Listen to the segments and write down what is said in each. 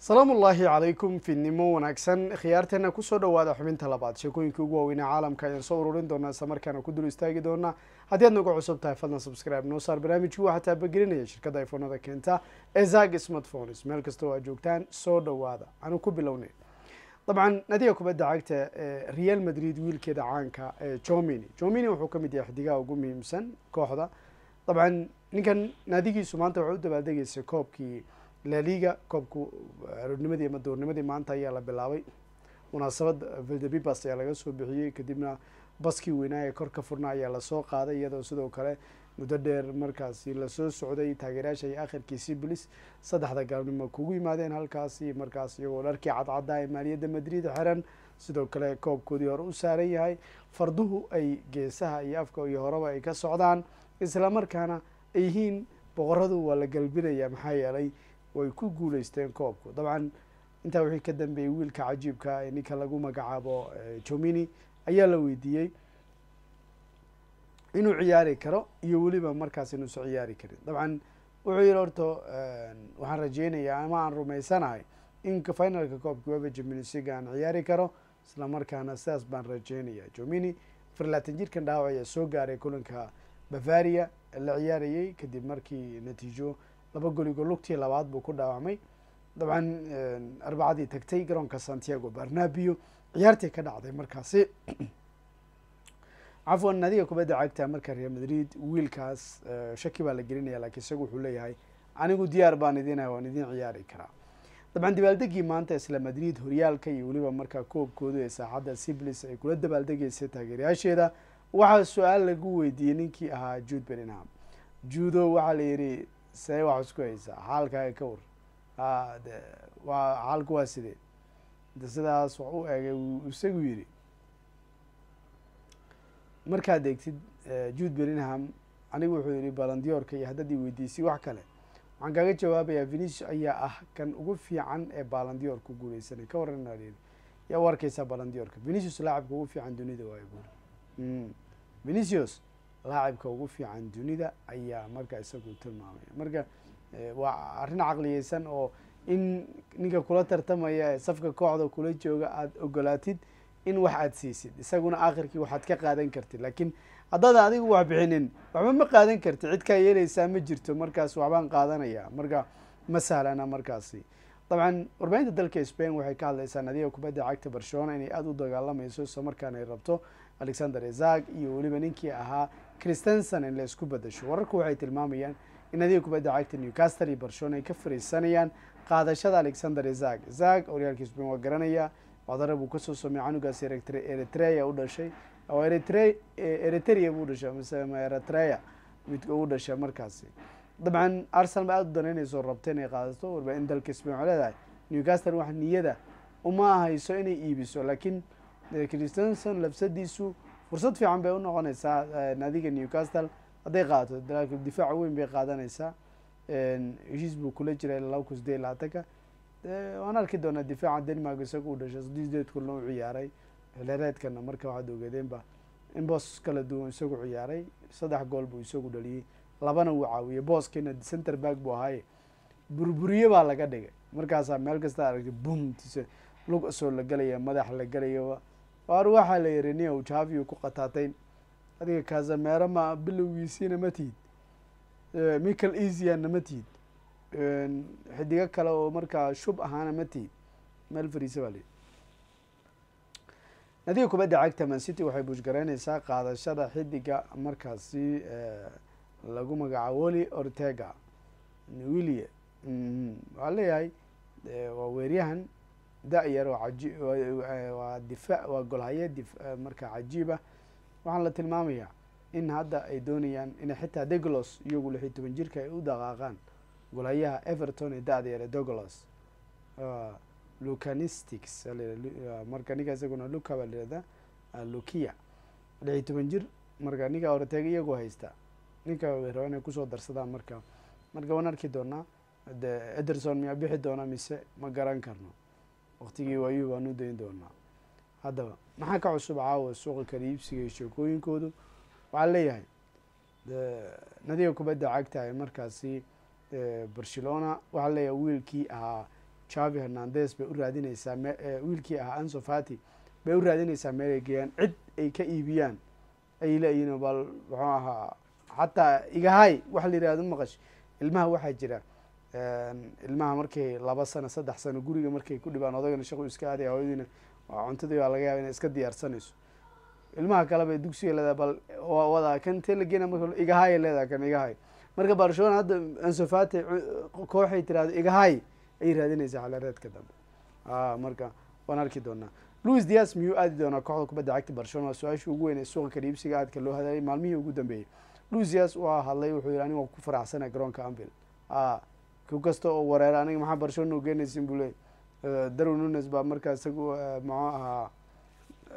salaam ullaahi calaykum fidnimo wanaagsan khiyaarteena kusoo dhawaada xubinta labaad sheekooyinkii ugu waaweynee caalamka ayaan soo ururin doonaa isla markaana ku dul istaagi doonaa haddii aad nagu cusub tahay fadlan subscribe noo saar barnaamijkii waxaa taabagelinaya shirkadda iphonada keenta ee zag smartphones meel kasta oo aad joogtaan soo dhawaada anu ku bilownay dabcan nadiga kubadda cagta ee real madrid wiilkeeda caanka ee jomini jomini wuxuu kamid yahay xidigaha ugu muhiimsan kooxda dabcan ninkan naadigiisu maanta waxay u dabaaldegaysa koobkii laliga koobka eh, aroornimadii ama duurnimadii maanta ayaa la bilaabay munaasabad eh, vildebibas ayaa laga soo bixiyey kadibna baskii weynaa ee korka ka furna ayaa lasoo qaaday iyadoo sidoo kale muddo dheer markaasi lasoo socday taageerayaasha iyo akhirkiisii bilis saddexda galabnimo kugu yimaadeen halkaasi markaas iyagoo dharkii cadcadaa ee maaliyadda madrid xiran sidoo kale koobkoodii hore u saaran yahay farduhu ay geesaha iyo afka iyo horaba ay ka socdaan islamarkaana ay yihiin boqoradu waa la galbinayaa maxaa yeelay way ku guuleysteen koobku dabcan intaa wixii ka dambeeyey wiilka cajiibka ninka lagu magacaabo jomini eh, ayaa la weydiiyey inuu ciyaari karo iyo weliba markaas inuusa ciyaari karin dabcan wuxuu yihi horto eh, waxaan rajeynayaa ama aan rumaysanahay in finalka koobka weba jaminsiga aan ciyaari karo isla markaana sidaas baan rajeynayaa jomini afar laatan jirkan dhaawac ayaa soo gaaray kulanka bavaria la ciyaarayay kadib markii natiijo laba goligo lugtii labaad buu ku dhaawacmay dabcan arbacadii tagtay garoonka santiago barnabio ciyaartii ka dhacday markaasi cafwan adiga kubadda cagta marka real madrid wiilkaas shaki baa la gelinaya lakiin isagu wuxuu leeyahay anigu diyaar baan idinah waan idin ciyaari karaa dabcan dabaaldegii maanta isla madrid horyaalka iyo weliba markaa koobkooda ee saaxadda siblis ay kula dabaaldegaysa taageerayaasheeda waxaa su-aal lagu weydiiyey ninkii ahaa jude beningham judo waxaa la yidhi see wax isku haysaa xaalkaaga ka war ah, de waa xaalku waa sidee de sidaas wax u eegay isagu yidhi markaad eegtid eh, jud berinham anigu wuxuu yihi balandiyorka iyo haddaad i weydiisay wax kale waxaan kaaga jawaabayaa venisia ayaa ah kan ugu fiican ee balandiyorku guulaysanay ka warana yaa u arkaysaa balandiyorka venicius laacibka ugu fiican dunida waayo buuri mm. venicius laacibka ugu fiican dunida ayaa marka isagu tilmaamaya marka eh, waa arrin caqliyeysan oo in ninka kula tartamaya safka kooxda kula jooga aad ogolaatid in wax aad siisid isaguna aakhirkii waxaad ka qaadan kartid laakiin haddaad adigu wax bixinin waxba ma qaadan karti cid kaa yeelaysaa ma jirto markaas waxbaan qaadanayaa marka ma sahlana markaasi dabcan warbaahinta dalka spain waxay ka hadleysaa nadiga kubadda cagta barcelona inay aada u dagaalamayso islamarkaana ay rabto alexander izak iyo weliba ninkii ahaa christensen in la isku badasho wararku waxay tilmaamayaan in adiga kubadda cagta newcastle iyo barcelona ay ka fariisanayaan qaadashada alexander zag zag horyaalka sbain waa garanaya codara buu kasoo soomay canugaas eritrea u dhashay oo eritrea buu dhashay ama eritrea mid u dhashay markaasi dabcan arsenal ba aada u danaynayso rabta inay qaadato warba in dalka sbain oo leedahay newcastle wax niyada uma ahayso inay iibiso laakiin eh, christensen lafsadiisu fursad fiican bay unoqonaysaa eh, adiga newcastle hadday qaato laakiin difaaca weyn bay qaadanaysaa heshiis buu kula jira ilaa laba kun sideed labaatanka eh, waan arki doonaa difaaca denmark isagu u dhashay sideed kulna u ciyaaray rereedkana marka waxaad ogeedeenba in boos kala duwan isagu ciyaaray saddex gool buu isagu dhaliyey labana wuu caawiyey booskiina center back buu ahaaye burburiye baa laga dhigay markaasaa meel kasta aragtay bumtis lug soo la gelaya madax la gelayo waar waxaa la yihi nin ujaaviyu ku qataatayn adiga kaazameera ma bilowgiisiina ma tihid michael easiana ma tihid xidigo kale oo markaa shub ahaana ma tihid meel fariisa baa layihi nadiga kubadda cagta man city waxay buushgaraynaysaa qaadashada xidiga markaasi lagu magacaabo woli ortega willie mm-hmm, waxaa leeyahay waa weeryahan da- yar oo waa difaac waa golhaye eh, marka cajiiba waxaan la tilmaamayaa in hadda ay doonayaan inay xitaa deglos iyagu lixi toban jirka ay u dhaqaaqaan golhayaha everton ee da-da yare dogolos ah, lucanistics ah, marka ninka isaguna luca baa layihahdaa ah, lukia lixi toban jir marka ninka horteeg iyagu haysta ninka raba inay kusoo darsadaan marka marka waan arki doonaa de ederson miyaa bixi doona mise ma garan karno waktigii waayu baanu dayn doonaa haddaba maxaa ka cusub caawa suuqa kala iibsiga iyo sheekooyinkoodu waxaa leeyahay eh, nadiga kubadda cagta ee markaasi eh, barcelona waxaa leeyahay wiilkii ahaa javi hernandes bay u raadineysaa eh, wiilkii ahaa ansofati bay u raadinaysaa meel ay geeyaan cid ay ka iibiyaan ay leeyihin bal muxuu ahaa xataa igahay wax la yihahdo maqash ilmaha waxaa jira Ehm, ilmaha markay laba sano saddex sano guriga markay ku dhibaan odagana shaqu iska aaday hooyadiina cuntadii baa laga yaaba inay iska diyaarsanayso ilmaha kaleba dugsiga leedahay bal wadaa kan tee la gena marka igahay leedahay kan igahay marka barcelona hadda ansofate kooxay tirahdo igahay ayay raadinaysaa xalareedka dambe a ah, marka waan arki doonaa louis dias miyuu aadi doonaa kooxda kubadda cagta barcelona su aasha ugu weyn ee suuqa kariibsiga aadka loo hadlayay maalmihii ugu dambeeyey louis dias waa hadlay wuxuu yihi aniga ku faraxsana garoonka anvil a ah, ku kasta oo wareer aniga maxaa barshona ugeenaysin buu ley eh, darw nunes baa markaa isagu eh, muxuu ahaa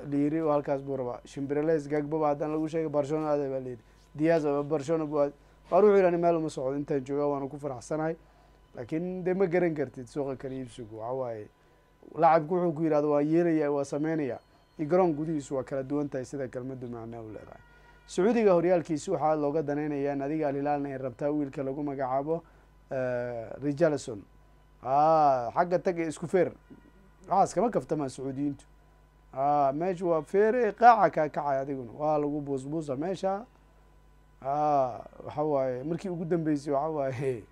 layiri halkaas buu rabaa shimbirales gagbo baa lagu sheegay barshona aada baa layidhi diaz barshona bu aad waan wuxuu yidhi meel uma socdo intaan joogaa waana ku faraxsanahay laakiin dee ma garan kartid suuqa kala iibsigu waxaa waaye lacabku wuxuu ku yidhahda waan yeelaya waa sameynaya iyo garoon gudihiisu waa kala duwan tahay sida kelmaddu macnaa u leedahay sacuudiga horyaalkiisi waxaa looga danaynayaa in adiga alhilaalna ay rabtaa wiilka lagu magacaabo rijalison xagga tag ee isku feer waxaas kama kaftamaan sacuudiyiintu meesha waa feere qaaca kaa kacay adiguna waa lagu buusbuusa meesha waxa waaye markii ugu dambeysay waxa waaye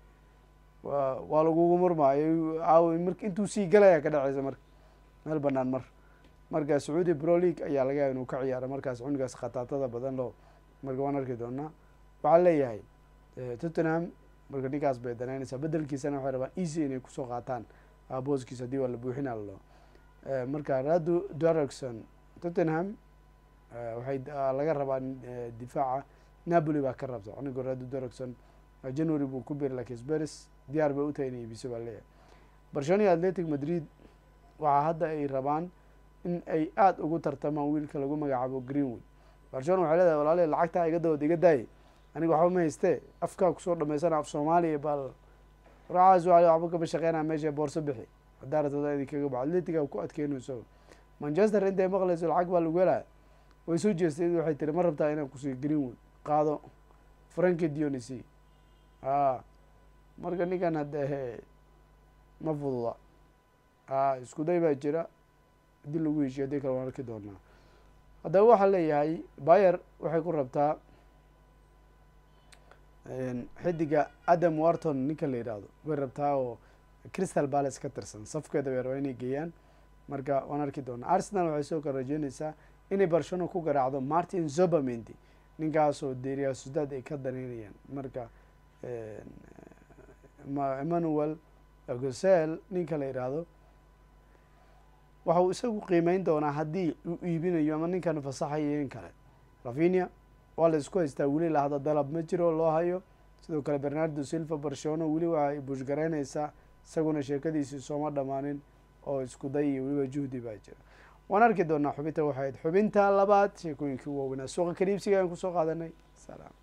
waa lagugu murmaayay aaw mark intuu sii galaya ka dhaceysa marka meel banaan mar marka sacuudi bro league ayaa laga yaaba inuu ka ciyaara markaas cunugaas khataatada badan loo marka waan arki doonaa waxaa leeyahay tottenham marka ninkaas bay danaynaysaa bedelkiisana waxay rabaan easy inay kusoo qaataan booskiisa hadii waa la buuxina lalo eh, marka radu darerson tottenham eh, waxay ah, laga rabaa eh, difaaca napoli baa ka rabta cuniga rado darerson january buu ku biri lakiin sberes diyaar bay utahay inay ibiso baa leeyahay barcelona atletic madrid waxaa hadda ay rabaan in ay aada ugu tartamaan wiilka lagu magacaabo greenwood barcelona waxay leedahay walaalihi lacagtaa iga dawood iga daayay aniga waxba ma haystee afkaa kusoo dhamaysana af soomaaliya bal racaasu ale waxba kama shaqeynaa meesha boorso bixi cadaalad wada idinkaga baxo atletiga ku adkeynayso manchester intay maqlayso lacag baa lagu helaa way soo jeestay id waxay tiri ma rabtaa inaan kusii greenwood qaado franki dionisi a marka ninkan haddee eh, ma fududa a iskuday baa jira haddii lagu heshiyo haddii kale waan arki doonaa haddaba waxaa leeyahay bayer waxay ku rabtaa xidiga adam warton ninka la yidhaahdo way rabtaa oo crystal balace ka tirsan safkeeda bay rabaa inay geeyaan marka waan arki doona arsenal waxay soo kale rajeynaysaa inay barshano ku garaacdo martin zobamendi ninkaasoo deriya sudaad ay ka daneynayaan marka emmanuel gosel ninka la yidhaahdo waxa uu isagu qiimeyn doonaa haddii uu iibinayo ama ninkan fasaxayo in kale ravinia waa la isku haystaa weli lahda dalab ma jiro loo hayo sidoo kale bernardo silva barcelona weli waa buushgaraynaysaa isaguna sheekadiisii sooma dhammaanin oo isku day iyo weliba juhdi baa jira waan arki doonaa xubinta waxay ahayd xubinta labaad sheekooyinkii waaweynaa suuqa kariibsiga aan kusoo qaadanay salaam